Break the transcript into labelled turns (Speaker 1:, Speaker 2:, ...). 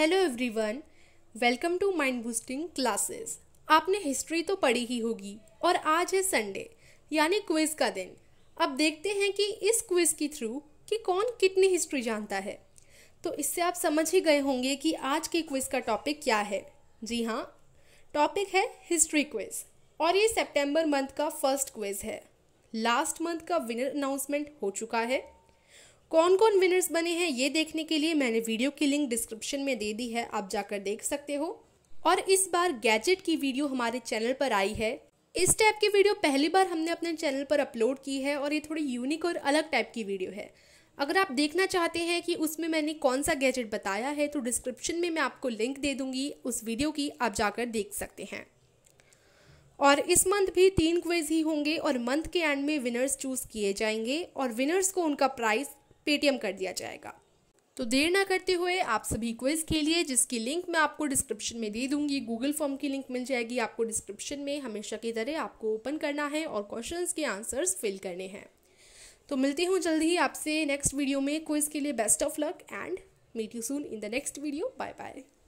Speaker 1: hello everyone welcome to Mind Boosting Classes आपने history तो पढ़ी ही होगी और आज है संडे यानी क्विज़ का दिन अब देखते हैं कि इस क्विज़ के थ्रू कि कौन कितनी हिस्ट्री जानता है तो इससे आप समझ ही गए होंगे कि आज के क्विज़ का टॉपिक क्या है जी हाँ टॉपिक है हिस्ट्री क्विज़ और ये सेप्टेम्बर मंथ का फर्स्ट क्विज़ है लास्ट मंथ का विनर अनाउंसमेंट हो चुका है कौन कौन विनर्स बने हैं ये देखने के लिए मैंने वीडियो की लिंक डिस्क्रिप्शन में दे दी है आप जाकर देख सकते हो और इस बार गैजेट की वीडियो हमारे चैनल पर आई है इस टाइप की वीडियो पहली बार हमने अपने चैनल पर अपलोड की है और ये थोड़ी यूनिक और अलग टाइप की वीडियो है अगर आप देखना चाहते हैं कि उसमें मैंने कौन सा गैजेट बताया है तो डिस्क्रिप्शन में मैं आपको लिंक दे दूंगी उस वीडियो की आप जाकर देख सकते हैं और इस मंथ भी तीन क्वेज ही होंगे और मंथ के एंड में विनर्स चूज किए जाएंगे और विनर्स को उनका प्राइस पेटीएम कर दिया जाएगा तो देर ना करते हुए आप सभी क्विज के लिए जिसकी लिंक मैं आपको डिस्क्रिप्शन में दे दूंगी गूगल फॉर्म की लिंक मिल जाएगी आपको डिस्क्रिप्शन में हमेशा की तरह आपको ओपन करना है और क्वेश्चंस के आंसर्स फिल करने हैं तो मिलती हूँ जल्द ही आपसे नेक्स्ट वीडियो में क्विज के लिए best of luck and meet you soon in the next video bye bye